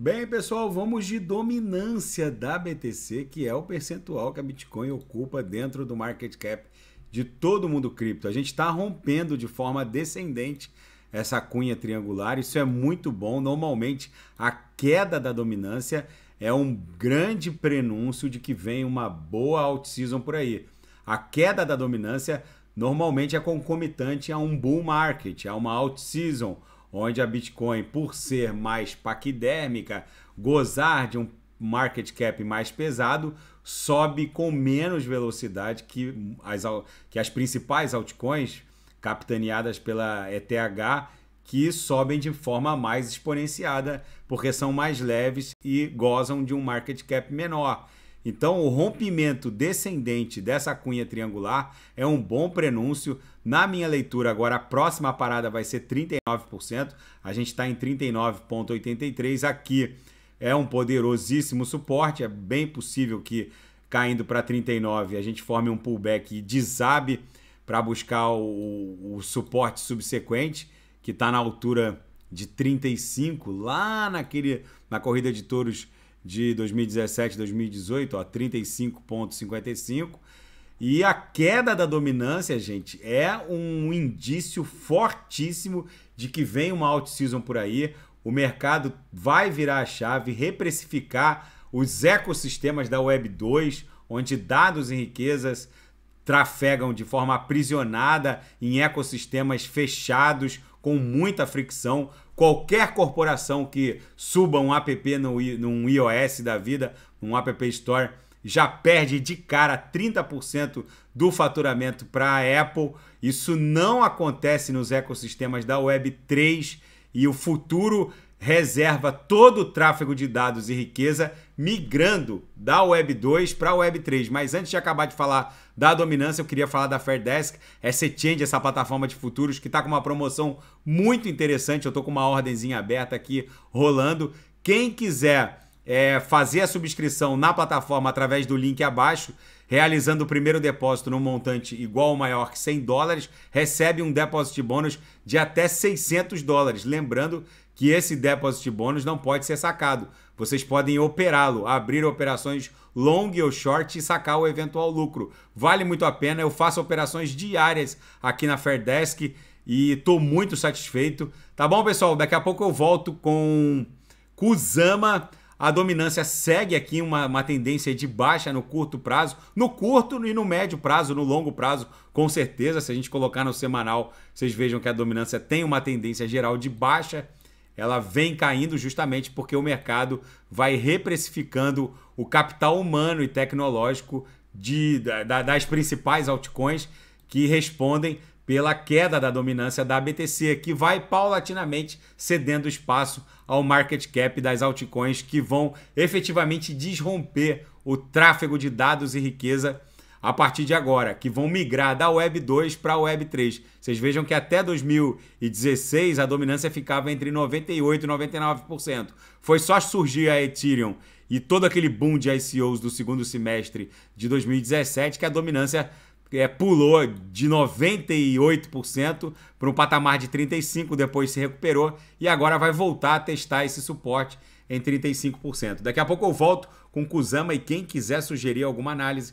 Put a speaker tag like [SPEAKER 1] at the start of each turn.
[SPEAKER 1] Bem, pessoal, vamos de dominância da BTC, que é o percentual que a Bitcoin ocupa dentro do market cap de todo mundo cripto. A gente está rompendo de forma descendente essa cunha triangular, isso é muito bom. Normalmente, a queda da dominância é um grande prenúncio de que vem uma boa out-season por aí. A queda da dominância normalmente é concomitante a um bull market, a uma out-season onde a Bitcoin, por ser mais paquidérmica, gozar de um market cap mais pesado, sobe com menos velocidade que as, que as principais altcoins capitaneadas pela ETH, que sobem de forma mais exponenciada, porque são mais leves e gozam de um market cap menor. Então, o rompimento descendente dessa cunha triangular é um bom prenúncio. Na minha leitura, agora a próxima parada vai ser 39%. A gente está em 39,83%. Aqui é um poderosíssimo suporte. É bem possível que caindo para 39 a gente forme um pullback e desabe para buscar o, o suporte subsequente, que está na altura de 35, lá naquele, na corrida de touros de 2017, 2018, a 35,55. E a queda da dominância, gente, é um indício fortíssimo de que vem uma out-season por aí. O mercado vai virar a chave, reprecificar os ecossistemas da Web 2, onde dados e riquezas trafegam de forma aprisionada em ecossistemas fechados com muita fricção. Qualquer corporação que suba um app no, num iOS da vida, um app store, já perde de cara 30% do faturamento para a Apple. Isso não acontece nos ecossistemas da Web3 e o futuro reserva todo o tráfego de dados e riqueza migrando da Web 2 para a Web 3. Mas antes de acabar de falar da dominância, eu queria falar da Fairdesk, essa exchange, essa plataforma de futuros que está com uma promoção muito interessante. Eu estou com uma ordenzinha aberta aqui rolando. Quem quiser é, fazer a subscrição na plataforma através do link abaixo, realizando o primeiro depósito no montante igual ou maior que 100 dólares, recebe um depósito de bônus de até 600 dólares. Lembrando que esse depósito bônus não pode ser sacado. Vocês podem operá-lo, abrir operações long ou short e sacar o eventual lucro. Vale muito a pena, eu faço operações diárias aqui na Fairdesk e estou muito satisfeito. Tá bom, pessoal? Daqui a pouco eu volto com Kusama. A dominância segue aqui uma, uma tendência de baixa no curto prazo, no curto e no médio prazo, no longo prazo, com certeza. Se a gente colocar no semanal, vocês vejam que a dominância tem uma tendência geral de baixa ela vem caindo justamente porque o mercado vai reprecificando o capital humano e tecnológico de, da, das principais altcoins que respondem pela queda da dominância da BTC, que vai paulatinamente cedendo espaço ao market cap das altcoins que vão efetivamente desromper o tráfego de dados e riqueza a partir de agora, que vão migrar da Web 2 para a Web 3. Vocês vejam que até 2016 a dominância ficava entre 98 e 99%. Foi só surgir a Ethereum e todo aquele boom de ICOs do segundo semestre de 2017 que a dominância é, pulou de 98% para um patamar de 35%, depois se recuperou e agora vai voltar a testar esse suporte em 35%. Daqui a pouco eu volto com Kusama e quem quiser sugerir alguma análise